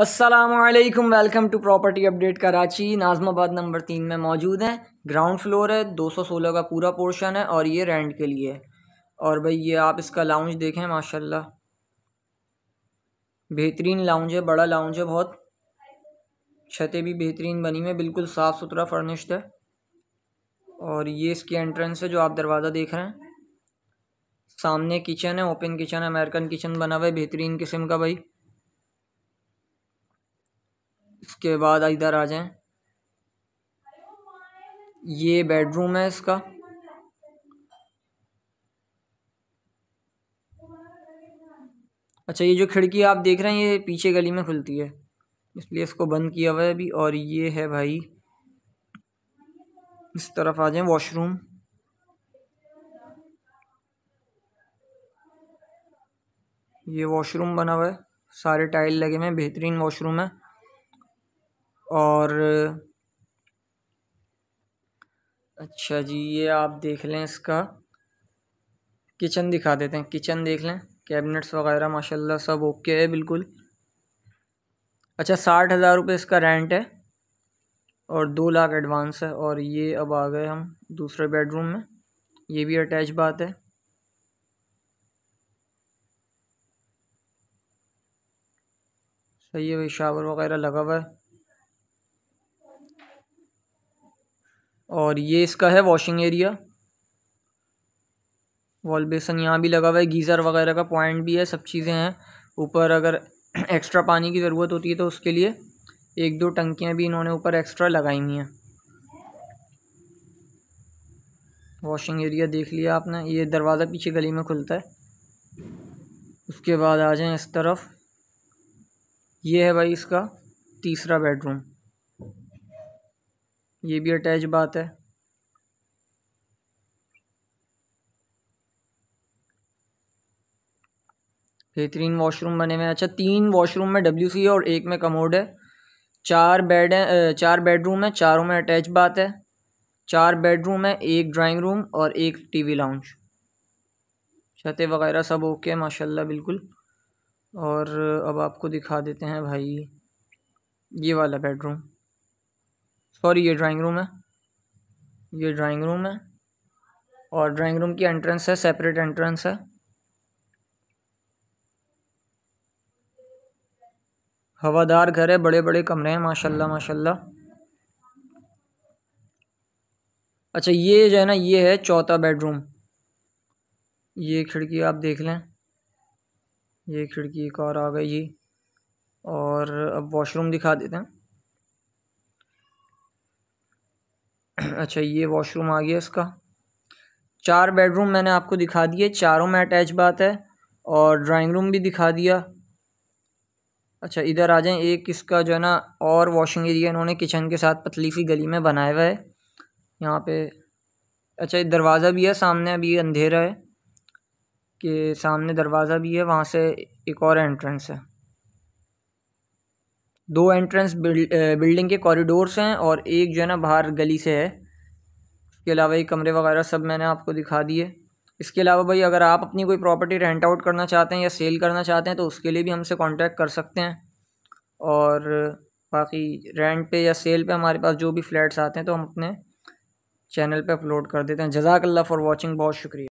Aslam welcome to property update Karachi Nazimabad number तीन में मौजूद हैं ग्राउंड फ्लोर है 216 का पूरा पोर्शन है और ये रेंट के लिए है और भाई ये आप इसका लाउंज देखें माशाल्लाह बेहतरीन लाउंज है बड़ा लाउंज है बहुत छतें भी बेहतरीन बनी हुई है बिल्कुल साफ़ सुथरा फर्निश्ड है और ये इसकी एंट्रेंस है जो आप दरवाज़ा देख रहे हैं सामने किचन है ओपन किचन है अमेरिकन किचन बना हुआ है बेहतरीन किस्म का भाई उसके बाद इधर आ जाएं ये बेडरूम है इसका अच्छा ये जो खिड़की आप देख रहे हैं ये पीछे गली में खुलती है इसलिए इसको बंद किया हुआ है अभी और ये है भाई इस तरफ आ जाए वॉशरूम ये वॉशरूम बना हुआ है सारे टाइल लगे हुए हैं बेहतरीन वॉशरूम है और अच्छा जी ये आप देख लें इसका किचन दिखा देते हैं किचन देख लें कैबिनेट्स वगैरह माशाल्लाह सब ओके है बिल्कुल अच्छा साठ हज़ार रुपये इसका रेंट है और दो लाख एडवांस है और ये अब आ गए हम दूसरे बेडरूम में ये भी अटैच बात है सही है भाई शावर वगैरह लगा हुआ है और ये इसका है वॉशिंग एरिया वॉल बेसन यहाँ भी लगा हुआ है गीज़र वगैरह का पॉइंट भी है सब चीज़ें हैं ऊपर अगर एक्स्ट्रा पानी की ज़रूरत होती है तो उसके लिए एक दो टंकियाँ भी इन्होंने ऊपर एक्स्ट्रा लगाई हुई हैं वॉशिंग एरिया देख लिया आपने ये दरवाज़ा पीछे गली में खुलता है उसके बाद आ जाएं इस तरफ ये है भाई इसका तीसरा बेडरूम ये भी अटैच बात है बेहतरीन वॉशरूम बने हुए हैं अच्छा तीन वॉशरूम में डब्ल्यू सी है और एक में कमोड है चार बेड है चार बेडरूम है चारों में अटैच बात है चार बेडरूम है एक ड्राइंग रूम और एक टीवी लाउंज छतें वगैरह सब ओके है माशाल्लाह बिल्कुल और अब आपको दिखा देते हैं भाई ये वाला बेडरूम सॉरी ये ड्राइंग रूम है ये ड्राइंग रूम है और ड्राइंग रूम की एंट्रेंस है सेपरेट एंट्रेंस है हवादार घर है बड़े बड़े कमरे हैं माशाल्लाह माशाल्लाह अच्छा ये जो है ना ये है चौथा बेडरूम ये खिड़की आप देख लें ये खिड़की एक और आ गई और अब वॉशरूम दिखा देते हैं अच्छा ये वॉशरूम आ गया इसका चार बेडरूम मैंने आपको दिखा दिए चारों में अटैच बात है और ड्राइंग रूम भी दिखा दिया अच्छा इधर आ जाएं एक इसका जो है ना और वॉशिंग एरिया इन्होंने किचन के साथ पतली सी गली में बनाया हुआ है यहाँ पे अच्छा दरवाज़ा भी है सामने अभी अंधेरा है कि सामने दरवाज़ा भी है वहाँ से एक और एंट्रेंस है दो एंट्रेंस बिल्ड, बिल्डिंग के कॉरिडोर से हैं और एक जो है ना बाहर गली से है इसके अलावा ये कमरे वगैरह सब मैंने आपको दिखा दिए इसके अलावा भाई अगर आप अपनी कोई प्रॉपर्टी रेंट आउट करना चाहते हैं या सेल करना चाहते हैं तो उसके लिए भी हमसे कॉन्टैक्ट कर सकते हैं और बाकी रेंट पे या सेल पे हमारे पास जो भी फ्लैट्स आते हैं तो हम अपने चैनल पे अपलोड कर देते हैं जजाकल्ला फॉर वाचिंग बहुत शुक्रिया